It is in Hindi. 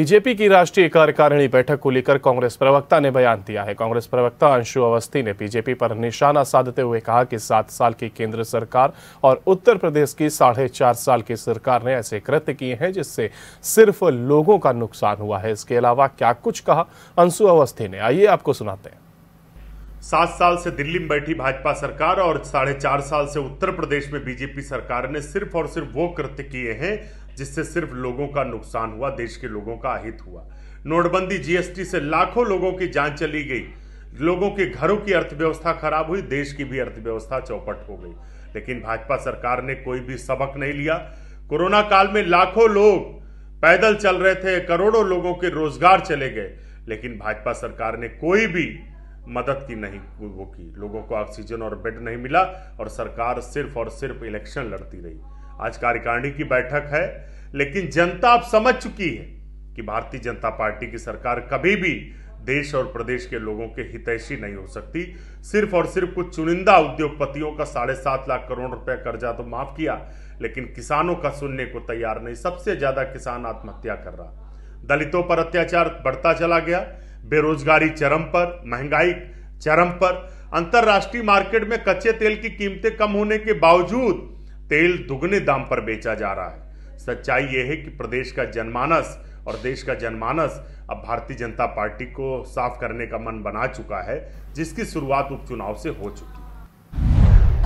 बीजेपी की राष्ट्रीय कार्यकारिणी बैठक को लेकर कांग्रेस प्रवक्ता ने बयान दिया है कांग्रेस प्रवक्ता अंशु अवस्थी ने बीजेपी पर निशाना साधते हुए कहा कि सात साल की केंद्र सरकार और उत्तर प्रदेश की साढ़े चार साल की सरकार ने ऐसे कृत्य किए हैं जिससे सिर्फ लोगों का नुकसान हुआ है इसके अलावा क्या कुछ कहा अंशु अवस्थी ने आइए आपको सुनाते हैं सात साल से दिल्ली में बैठी भाजपा सरकार और साढ़े चार साल से उत्तर प्रदेश में बीजेपी सरकार ने सिर्फ और सिर्फ वो कृत्य किए हैं जिससे सिर्फ लोगों का नुकसान हुआ देश के लोगों का अहित हुआ नोटबंदी जीएसटी से लाखों लोगों की जान चली गई लोगों के घरों की अर्थव्यवस्था खराब हुई देश की भी अर्थव्यवस्था चौपट हो गई लेकिन भाजपा सरकार ने कोई भी सबक नहीं लिया कोरोना काल में लाखों लोग पैदल चल रहे थे करोड़ों लोगों के रोजगार चले गए लेकिन भाजपा सरकार ने कोई भी मदद की नहीं वो की लोगों को ऑक्सीजन और बेड नहीं मिला और सरकार सिर्फ और सिर्फ इलेक्शन लड़ती रही आज कार्यकारिणी की बैठक है लेकिन जनता अब समझ चुकी है कि भारतीय जनता पार्टी की सरकार कभी भी देश और प्रदेश के लोगों के हितैषी नहीं हो सकती सिर्फ और सिर्फ कुछ चुनिंदा उद्योगपतियों का साढ़े सात लाख करोड़ रुपए कर्जा तो माफ किया लेकिन किसानों का सुनने को तैयार नहीं सबसे ज्यादा किसान आत्महत्या कर रहा दलितों पर अत्याचार बढ़ता चला गया बेरोजगारी चरम पर महंगाई चरम पर अंतरराष्ट्रीय मार्केट में कच्चे तेल की कीमतें कम होने के बावजूद तेल दुगने दाम पर बेचा जा रहा है सच्चाई यह है कि प्रदेश का जनमानस और देश का जनमानस अब भारतीय जनता पार्टी को साफ करने का मन बना चुका है जिसकी शुरुआत उपचुनाव से हो चुकी